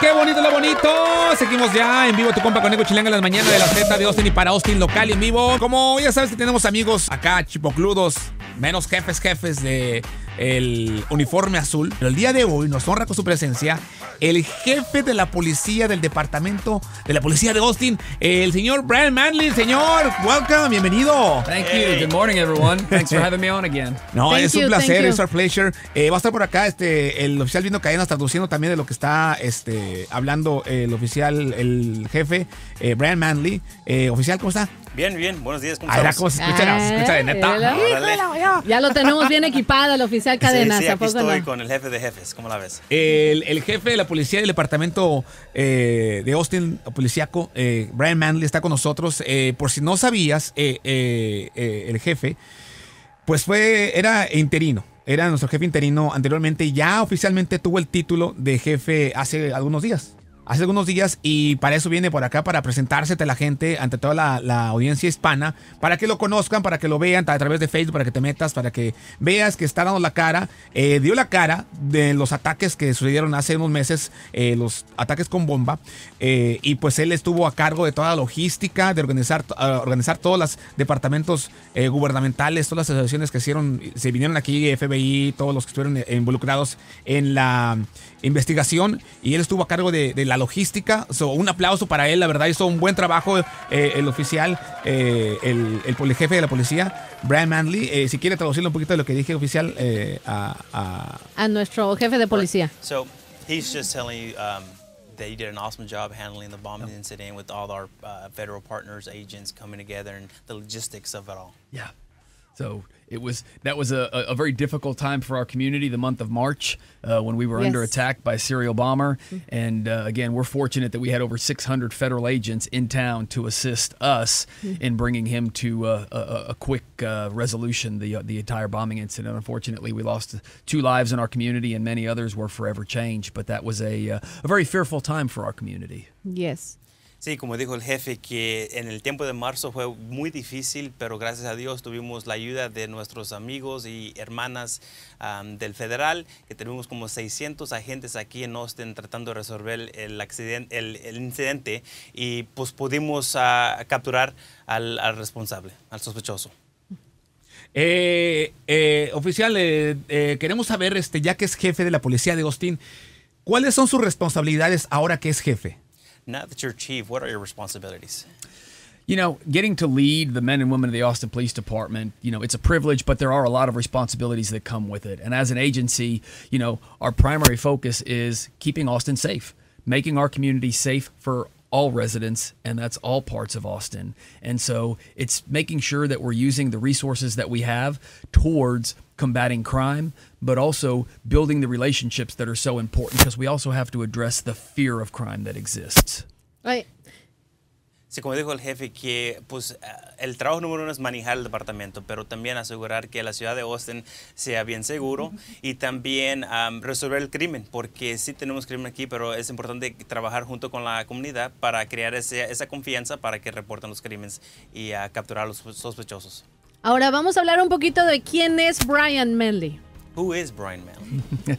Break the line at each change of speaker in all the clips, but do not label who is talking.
qué bonito lo bonito. Seguimos ya en vivo tu compa con Ego Chilanga en las mañanas de la Z de Austin y para Austin local en vivo. Como ya sabes que tenemos amigos acá chipocludos, menos jefes, jefes de el uniforme azul. Pero el día de hoy nos honra con su presencia el jefe de la policía del departamento de la policía de Austin, el señor Brian Manley. Señor, welcome, bienvenido.
Thank you. Good morning, everyone. Thanks for having me on again. No, es un placer, es
un pleasure. Eh, va a estar por acá este, el oficial viendo cadenas traduciendo también de lo que está este, hablando el oficial, el jefe, eh, Brian Manley. Eh, oficial, ¿cómo está?
Bien, bien, buenos días. ¿cómo Ay, la escúchala, de neta. ya lo
tenemos bien equipado, el oficial cadena. Sí, sí, aquí estoy
con el jefe de jefes, ¿cómo la ves? El, jefe de
la policía del departamento eh, de Austin, policíaco, eh, Brian Manley, está con nosotros. Eh, por si no sabías, el jefe, pues fue, era interino. Era nuestro jefe interino anteriormente y ya oficialmente tuvo el título de jefe hace algunos días hace algunos días y para eso viene por acá, para presentarse a la gente, ante toda la, audiencia hispana, para que lo conozcan, para que lo vean a través de Facebook, para que te metas, para que veas que está dando la cara, eh, dio la cara de los ataques que sucedieron hace unos meses, eh, los ataques con bomba, eh, y pues él estuvo a cargo de toda la logística, de organizar, organizar todos los departamentos gubernamentales, todas las asociaciones que hicieron, se vinieron aquí, FBI, todos los que estuvieron involucrados en la investigación, y él estuvo a cargo de la la logística. So, un aplauso para él, la verdad hizo un buen trabajo eh, el oficial, eh, el, el jefe de la policía, Brian Manley. Eh, si quiere traducirle un poquito de lo
que dije oficial eh, a, a, a, nuestro jefe de policía.
So, he's just telling you, um, that you did an awesome job handling the bombing incident with all our uh, federal partners, agents coming together, and the logistics of it all.
Yeah. So it was that was a, a very difficult time for our community the month of March uh, when we were yes. under attack by a serial bomber mm-hmm. and uh, again we're fortunate that we had over 600 federal agents in town to assist us mm-hmm. in bringing him to uh, a, a, quick uh, resolution the uh, the entire bombing incident unfortunately we lost two lives in our community and many others were forever changed but that was a uh, a very fearful time for our community yes
Sí, como dijo el jefe, que en el tiempo de marzo fue muy difícil, pero gracias a Dios tuvimos la ayuda de nuestros amigos y hermanas del federal, que tenemos como 600 agentes aquí en Austin tratando de resolver el, accidente, el, incidente y pues pudimos ah, capturar al, responsable, al sospechoso. Eh, eh,
oficial, eh, queremos saber, este, ya que es jefe de la policía de Austin, ¿cuáles son sus
responsabilidades ahora que es jefe?
Now that you're chief, what are your responsibilities?
You know, getting to lead the men and women of the Austin Police Department, you know, it's a privilege, but there are a lot of responsibilities that come with it. And as an agency, you know, our primary focus is keeping Austin safe, making our community safe for all residents, and that's all parts of Austin. And so it's making sure that we're using the resources that we have towards combating crime, but also building the relationships that are so important because we also have to address the fear of crime that exists.
Sí, como dijo el jefe, que pues eh, el trabajo número uno es manejar el departamento, pero también asegurar que la ciudad de Austin sea bien seguro y también resolver el crimen, porque sí tenemos crimen aquí, pero es importante trabajar junto con la comunidad para crear esa confianza para que reporten los crímenes y a ah, capturar a los sospechosos.
Ahora vamos a hablar un poquito de quién es
Brian Manley. Who is Brian
Manley?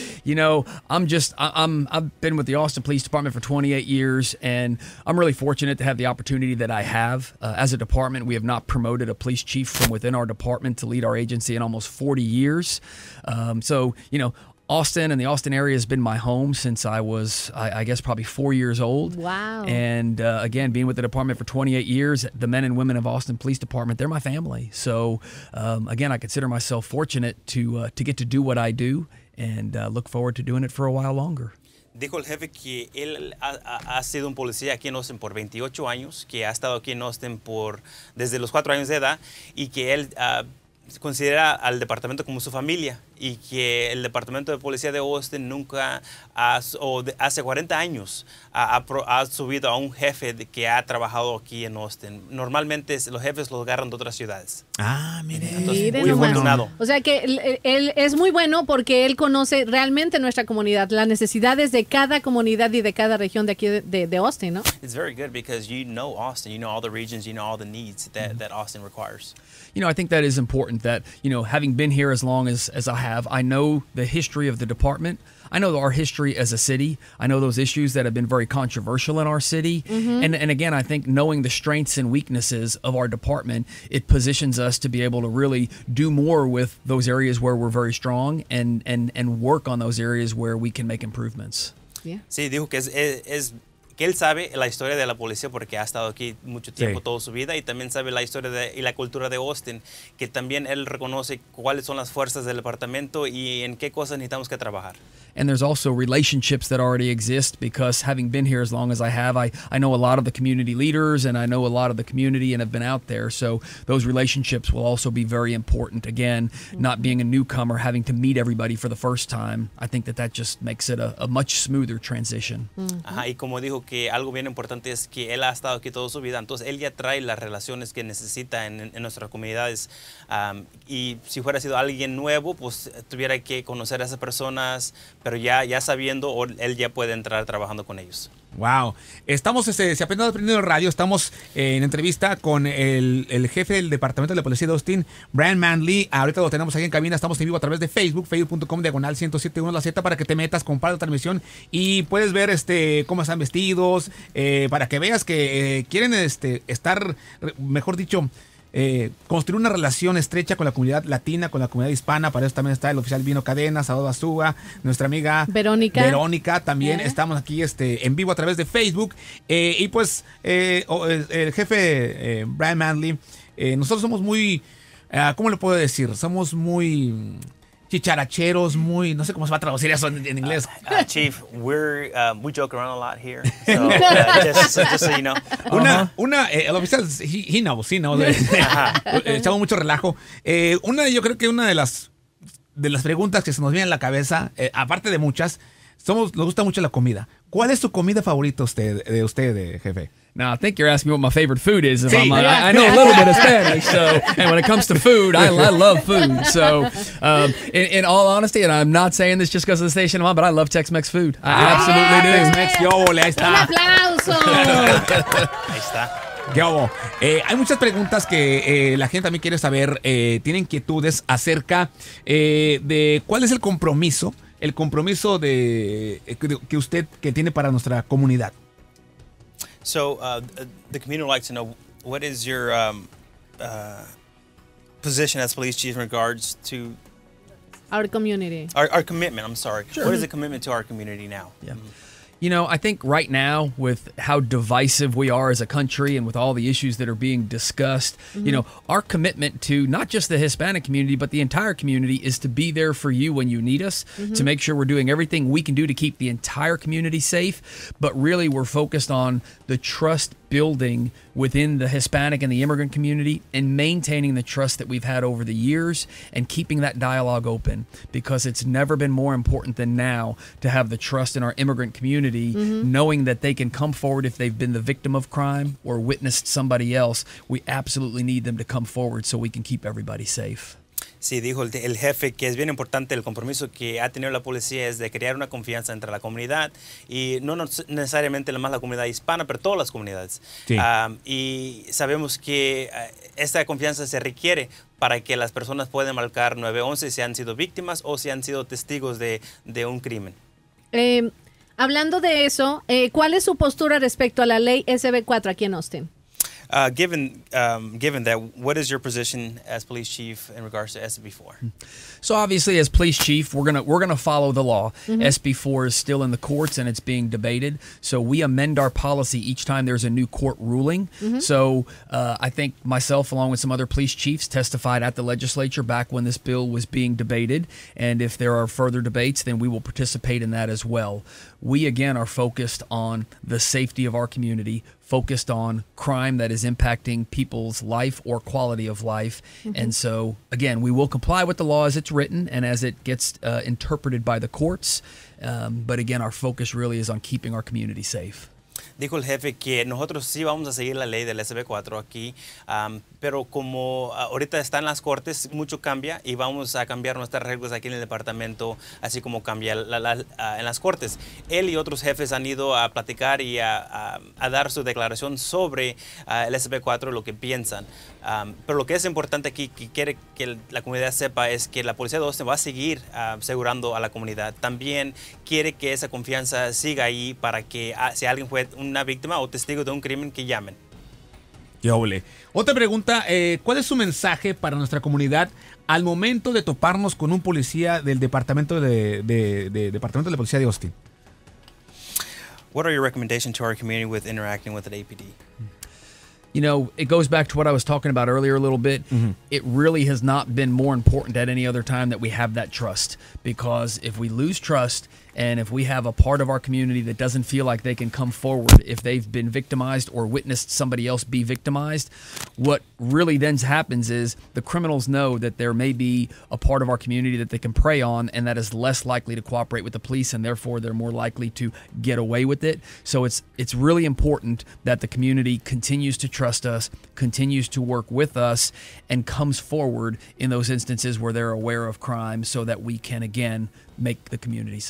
you know, I'm just I, am I've been with the Austin Police Department for 28 years, and I'm really fortunate to have the opportunity that I have. Uh, as a department, we have not promoted a police chief from within our department to lead our agency in almost 40 years. Um, so, you know, Austin and the Austin area has been my home since I was, I, I guess, probably four years old. Wow. And uh, again, being with the department for 28 years, the men and women of Austin Police Department, they're my family. So um, again, I consider myself fortunate to, uh, to get to do what I do and uh, look forward to doing it for a while longer.
dijo el jefe que él ha, ha, sido un policía aquí en Austin por 28 años, que ha estado aquí en Austin por, desde los cuatro años de edad y que él uh, considera al departamento como su familia y que el departamento de policía de Austin nunca, o hace 40 años, ha, subido a un jefe que ha trabajado aquí en Austin. Normalmente los jefes los agarran de otras ciudades. Ah, mire. Entonces, muy bueno. O
sea que él, es muy bueno porque él conoce realmente nuestra comunidad, las necesidades de cada comunidad y de cada región de aquí de, de, Austin, ¿no?
It's very good because you know Austin, you know all the regions, you know all the needs that, mm-hmm. that Austin requires.
You know, I think that is important that, you know, having been here as long as, as I have, I know the history of the department. I know our history as a city. I know those issues that have been very controversial in our city. Mm-hmm. And and again, I think knowing the strengths and weaknesses of our department, it positions us to be able to really do more with those areas where we're very strong and and and work on those areas where we can make improvements.
Yeah. Sí, dijo que es, es, es que él sabe la historia de la policía porque ha estado aquí mucho tiempo, sí. toda su vida, y también sabe la historia de, y la cultura de Austin, que también él reconoce cuáles son las fuerzas del departamento y en qué cosas necesitamos que trabajar
and there's also relationships that already exist because having been here as long as I have, I, I know a lot of the community leaders and I know a lot of the community and have been out there. So those relationships will also be very important. Again, mm-hmm. not being a newcomer, having to meet everybody for the first time, I think that that just makes it a, a much smoother transition. Mm-hmm.
Ajá, y como dijo que algo bien importante es que él ha estado aquí toda su vida, entonces él ya trae las relaciones que necesita en, en nuestras comunidades. Um, y si fuera sido alguien nuevo, pues tuviera que conocer a esas personas, pero pero ya, ya sabiendo, él ya puede entrar trabajando con ellos.
Wow. Estamos, este, si apenas aprendiendo radio, estamos eh, en entrevista con el, jefe del Departamento de la Policía de Austin, Brian Manley. Ahorita lo tenemos aquí en cabina, estamos en vivo a través de Facebook, facebook.com diagonal 1071 la Z para que te metas, compartas la transmisión y puedes ver este cómo están vestidos, eh, para que veas que eh, quieren este, estar, mejor dicho, eh, construir una relación estrecha con la comunidad latina, con la comunidad hispana. Para eso también está el oficial Vino Cadena, Salvador Azúa, nuestra amiga
Verónica. Verónica,
también eh. estamos aquí este, en vivo a través de Facebook. Eh, y pues el jefe Brian Manley, nosotros somos muy, ah, ¿cómo le puedo decir? Somos muy chicharacheros, muy, no sé cómo se va a traducir eso en, inglés. Uh, uh, Chief, we're,
uh, we joke around a lot here, so, just, so, you know.
Una, uh-huh. una lo eh, el oficial, he, knows, he knows. Eh, echamos mucho relajo. Eh, una, yo creo que una de las, de las preguntas que se nos viene en la cabeza, aparte de muchas, somos, nos gusta mucho la comida. ¿Cuál es su comida favorita usted, de usted, eh, jefe?
Now, I think you're asking me what my favorite food is. If I, uh, I, know a little bit of Spanish, so and when it comes to food, I, I love food. So, um, in, in, all honesty, and I'm not saying this just because of the station I'm on, but I love Tex-Mex food. I ah, absolutely do. mex yo, ahí está. Un aplauso. ahí está.
Eh, hay muchas preguntas que eh, la gente también quiere saber, eh, tiene inquietudes acerca de cuál es el compromiso el compromiso de, eh, que usted que tiene para nuestra comunidad.
So uh, the community would like to know what is your um, uh, position as police chief in regards to
our community,
our, our commitment. I'm sorry. Sure. What is the mm-hmm. commitment to our community now? Yeah. Mm -hmm.
You know, I think right now, with how divisive we are as a country and with all the issues that are being discussed, mm-hmm. you know, our commitment to not just the Hispanic community, but the entire community is to be there for you when you need us, mm-hmm. to make sure we're doing everything we can do to keep the entire community safe. But really, we're focused on the trust building within the Hispanic and the immigrant community and maintaining the trust that we've had over the years and keeping that dialogue open because it's never been more important than now to have the trust in our immigrant community Mm-hmm. knowing that they can come forward if they've been the victim of crime or witnessed somebody else. We absolutely need them to come forward so we can keep everybody safe.
Sí, dijo el, jefe que es bien importante el compromiso que ha tenido la policía es de crear una confianza entre la comunidad y no necesariamente más la comunidad hispana, pero todas las comunidades. y sabemos que eh, esta confianza se requiere para que las personas puedan marcar 911 si han sido víctimas o si han sido testigos de, un crimen.
Eh, Hablando de eso, eh, ¿cuál es su postura respecto a la ley SB4 aquí en Austin?
Uh, given um, given that, what is your position as police chief in regards to SB four?
Hmm. So obviously, as police chief, we're gonna we're gonna follow the law. Mm-hmm. SB four is still in the courts and it's being debated. So we amend our policy each time there's a new court ruling. Mm-hmm. So uh, I think myself, along with some other police chiefs, testified at the legislature back when this bill was being debated. And if there are further debates, then we will participate in that as well. We again are focused on the safety of our community focused on crime that is impacting people's life or quality of life. Mm -hmm. And so, again, we will comply with the law as it's written and as it gets uh, interpreted by the courts. Um, but again, our focus really is on keeping our community safe.
dijo el jefe que nosotros sí vamos a seguir la ley del SB4 aquí, pero como ah, ahorita están las cortes, mucho cambia y vamos a cambiar nuestras reglas aquí en el departamento, así como cambia ah, en las cortes. Él y otros jefes han ido a platicar y a, dar su declaración sobre ah, el SB4, lo que piensan pero lo que es importante aquí, que quiere que la comunidad sepa, es que la Policía de Austin va a seguir asegurando a la comunidad. También quiere que esa confianza siga ahí para que ah, si alguien fue una víctima o testigo de un crimen, que llamen.
Qué Otra pregunta, eh, ¿cuál es su mensaje para nuestra comunidad al momento de toparnos con un policía del Departamento de, Departamento de Policía de Austin?
What are your recommendations to our community with interacting with the APD? Mm.
you know, it goes back to what I was talking about earlier a little bit. Mm-hmm. It really has not been more important at any other time that we have that trust because if we lose trust and if we have a part of our community that doesn't feel like they can come forward if they've been victimized or witnessed somebody else be victimized, what really then happens is the criminals know that there may be a part of our community that they can prey on and that is less likely to cooperate with the police and therefore they're more likely to get away with it. So it's it's really important that the community continues to trust us, continues to work with us and comes forward in those instances where they're aware of crime so that we can again community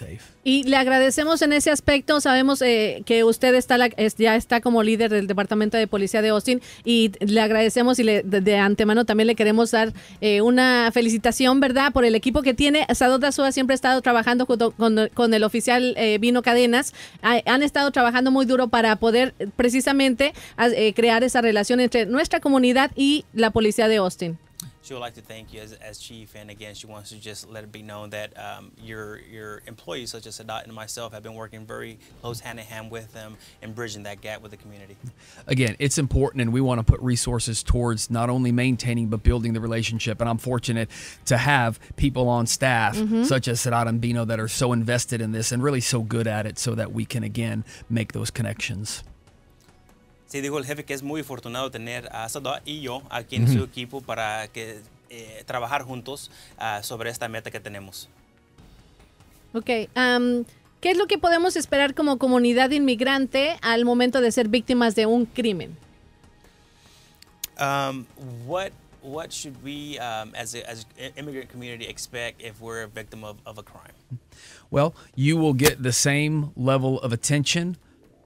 Y le agradecemos en ese aspecto. Sabemos eh, que usted está la, ya está como líder del Departamento de Policía de Austin y le agradecemos y le, de, antemano también le queremos dar eh, una felicitación, ¿verdad? Por el equipo que tiene. Sadot Azúa siempre ha estado trabajando con, el oficial eh, Vino Cadenas. han estado trabajando muy duro para poder precisamente crear esa relación entre nuestra comunidad y la Policía de Austin.
she would like to thank you as, as chief. And again, she wants to just let it be known that um, your your employees, such as Sadat and myself, have been working very close hand in hand with them and bridging that gap with the community.
Again, it's important, and we want to put resources towards not only maintaining but building the relationship. And I'm fortunate to have people on staff mm -hmm. such as Sadat and Bino that are so invested in this and really so good at it, so that we can again make those connections.
sí dijo el jefe que es muy afortunado tener a Sada y yo aquí en su equipo para que eh, trabajar juntos ah, sobre esta meta que tenemos.
Ok, ¿qué es lo que podemos esperar como comunidad inmigrante al momento de ser víctimas de un crimen?
Um, what what should we um, as, a, as immigrant community expect if we're a victim of, of a crime?
Well, you will get the same level of attention.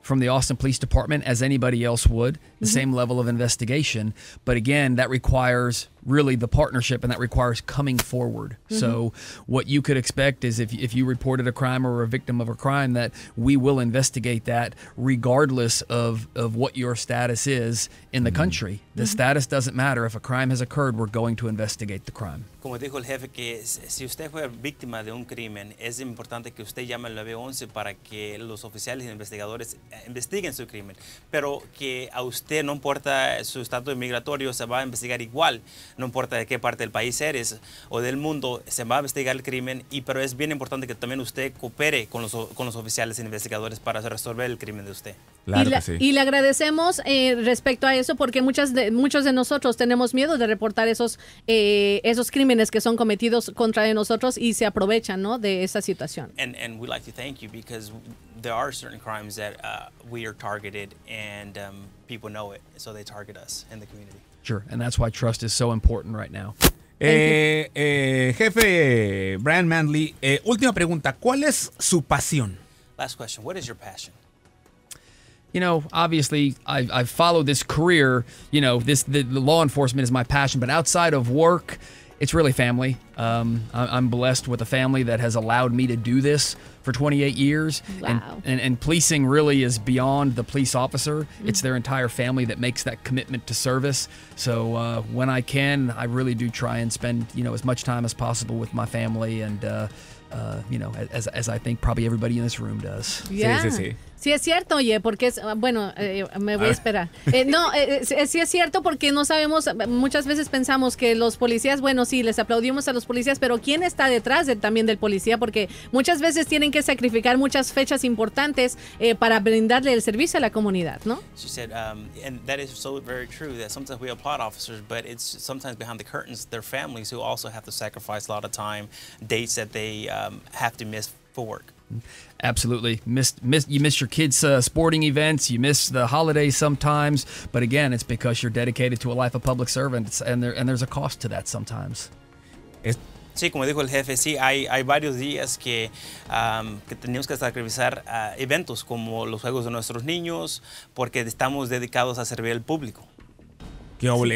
from the Austin Police Department as anybody else would, the mm-hmm. same level of investigation. But again, that requires really the partnership, and that requires coming forward. Mm -hmm. So, what you could expect is if, if you reported a crime or a victim of a crime, that we will investigate that regardless of, of what your status is in the mm-hmm. country. The mm -hmm. status doesn't matter. If a crime has occurred, we're going to investigate the crime.
Como dijo el jefe, que si usted fue víctima de un crimen, es importante que usted llame al 911 para que los oficiales y investigadores eh, investiguen su crimen. Pero que a usted no importa su estatus migratorio, se va a investigar igual. no importa de qué parte del país eres o del mundo, se va a investigar el crimen, y, pero es bien importante que también usted coopere con los, con los oficiales e investigadores para resolver el crimen de usted. Claro y,
y le agradecemos eh, respecto a eso porque muchas de, muchos de nosotros tenemos miedo de reportar esos, eh, esos crímenes que son cometidos contra de nosotros y se aprovechan ¿no? de esa situación.
And, and like to thank you because there are certain crimes that uh, we are targeted and um, people know it,
and that's why trust is so important right now. Eh, eh, jefe
eh, Brian Manley, eh, última pregunta. ¿Cuál es su pasión?
Last question. What is your passion?
You know, obviously, I've, I've followed this career. You know, this the, the law enforcement is my passion, but outside of work, it's really family. Um, I'm blessed with a family that has allowed me to do this for 28 years. Wow. And, and, and policing really is beyond the police officer, mm-hmm. it's their entire family that makes that commitment to service. So uh, when I can, I really do try and spend you know as much time as possible with my family and. Uh, uh, you know, as, as I think probably everybody in this room does. Yeah.
Sí, es cierto, oye, porque es, ah, bueno, eh, me voy a, esperar. Eh, no, eh, sí es cierto porque no sabemos, muchas veces pensamos que los policías, bueno, sí, les aplaudimos a los policías, pero ¿quién está detrás de, también del policía? Porque muchas veces tienen que sacrificar muchas fechas importantes eh, para brindarle el servicio a la comunidad, ¿no?
She said, um, and that is so very true, that sometimes we applaud officers, but it's sometimes behind the curtains their families who also have to sacrifice a lot of time, dates that they um, have to miss for
Absolutely. Missed, missed, you miss your kids' uh, sporting events. You miss the holidays sometimes. But again, it's because you're dedicated to a life of public servants, and, there, and there's a cost to that sometimes.
It Sí, como dijo el jefe, sí, hay, hay varios días que, um, que tenemos que sacrificar uh, eventos como los juegos de nuestros niños, porque estamos dedicados a servir al público.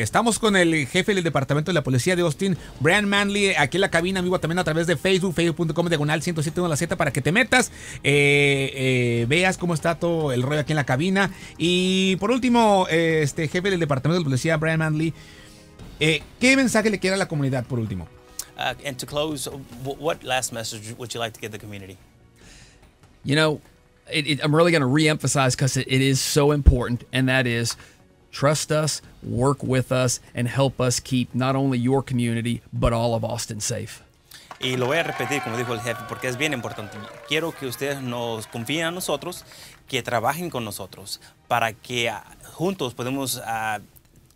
Estamos con el jefe del Departamento de la Policía de Austin, Brian Manley, aquí en la cabina, amigo, también a través de Facebook, facebook.com diagonal 10717 para que te metas, eh, eh, veas cómo está todo el rollo aquí en la cabina. Y por último, eh, este jefe del Departamento de la Policía, Brian Manley, ¿qué mensaje le quiere a la comunidad por último?
Y uh, and to close, last message would you like to give the community?
You know, I'm really going to it is so important, and that is. Trust us, work with us, and help us keep not only your community, but all of Austin safe.
Y lo voy a repetir, como dijo el jefe, porque es bien importante. Quiero que ustedes nos confíen a nosotros, que trabajen con nosotros, para que ah, juntos podemos ah,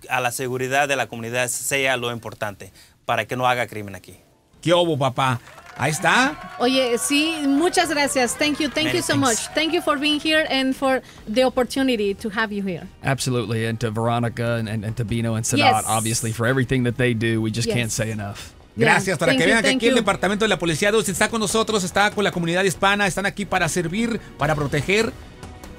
a, la seguridad de la comunidad sea lo importante, para que no haga crimen aquí. ¿Qué hubo,
papá? Ahí está.
Oye, sí, muchas gracias. Thank you. Thank you so much. Thank you for being here and for the opportunity to have you here.
Absolutely. And to Veronica and, and, and to Bino and Sadat, obviously, for everything that they do. We just can't say enough.
Gracias, para que vean que aquí el Departamento de la Policía 2 está con nosotros, está con la comunidad hispana, están aquí para servir, para proteger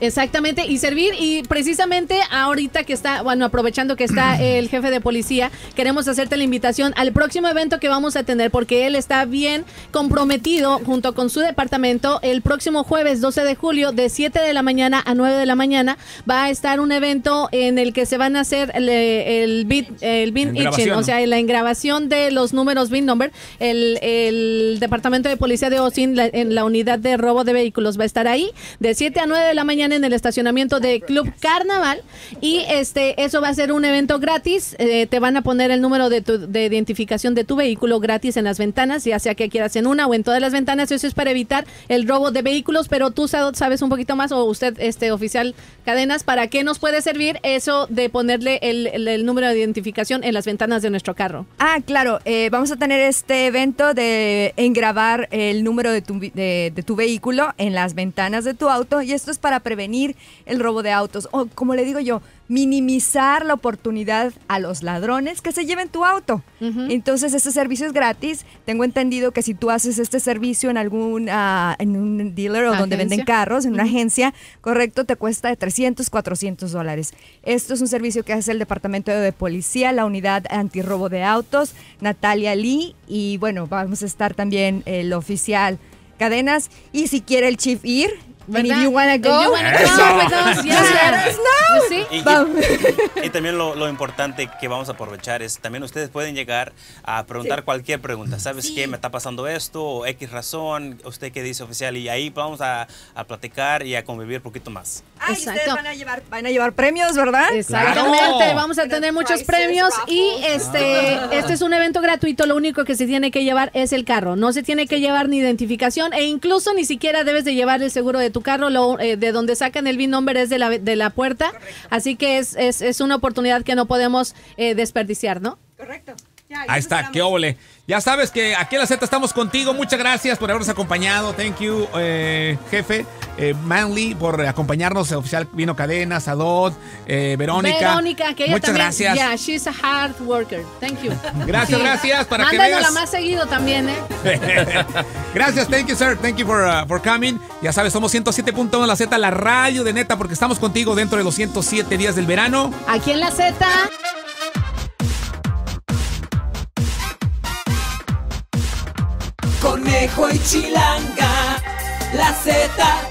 Exactamente, y servir. Y precisamente ahorita que está, bueno, aprovechando que está el jefe de policía, queremos hacerte la invitación al próximo evento que vamos a tener, porque él está bien comprometido junto con su departamento. El próximo jueves 12 de julio, de 7 de la mañana a 9 de la mañana, va a estar un evento en el que se van a hacer el, el el o sea, la engrabación de los números BIN number. El, el departamento de policía de OSIN, en la unidad de robo de vehículos, va a estar ahí de 7 a 9 de la mañana en el estacionamiento de Club Carnaval y este eso va a ser un evento gratis. Eh, te van a poner el número de, identificación de tu vehículo gratis en las ventanas, ya sea que quieras en una o en todas las ventanas. Eso es para evitar el robo de vehículos, pero tú sabes un poquito más o usted, este oficial Cadenas, ¿para qué nos puede servir eso de ponerle el, número de identificación en las ventanas de nuestro carro? Ah, claro. Eh, vamos a tener este evento de engrabar el número de de tu vehículo en las ventanas de tu auto y esto es para prevenir el robo de autos o, como le digo yo, minimizar la oportunidad a los ladrones que se lleven tu auto. Entonces, este servicio es gratis. Tengo entendido que si tú haces este servicio en algún ah, en un dealer o donde venden carros, en una agencia, correcto, te cuesta de 300, 400 dólares. Esto es un servicio que hace el Departamento de Policía, la Unidad Antirrobo de Autos, Natalia Lee, y bueno, vamos a estar también el oficial Cadenas, y si quiere el chief ir, wanna go,
y, también lo, importante que vamos a aprovechar es también ustedes pueden llegar a preguntar cualquier pregunta. ¿Sabes qué? Me está pasando esto, o X razón, usted qué dice oficial, y ahí vamos a, platicar y a convivir un poquito más.
Ah, Exacto. van a llevar, premios, ¿verdad? Exactamente, vamos a tener muchos premios y este, este es un evento gratuito, lo único que se tiene que llevar es el carro. No se tiene que llevar ni identificación e incluso ni siquiera debes de llevar el seguro de tu carro, eh, de donde sacan el VIN es de la, de la puerta. Así que es, es, es, una oportunidad que no podemos eh, desperdiciar, ¿no? Correcto.
Ya, ahí, ahí está, qué óvole. Ya sabes que aquí en la Z estamos contigo. Muchas gracias por habernos acompañado. Thank you, eh, jefe. Eh, Manly, por acompañarnos. El oficial Vino Cadena, Sadot, eh, Verónica. Verónica, que ella Muchas también, gracias.
she's a hard worker. Thank you. Gracias, gracias. Para la más seguido también, ¿eh?
gracias, thank you, sir. Thank you for, uh, for coming. Ya sabes, somos 107.1 La Z, la radio de neta, porque estamos contigo dentro de los 107 días del verano.
Aquí en La Z.
Alejo y Chilanga, la Z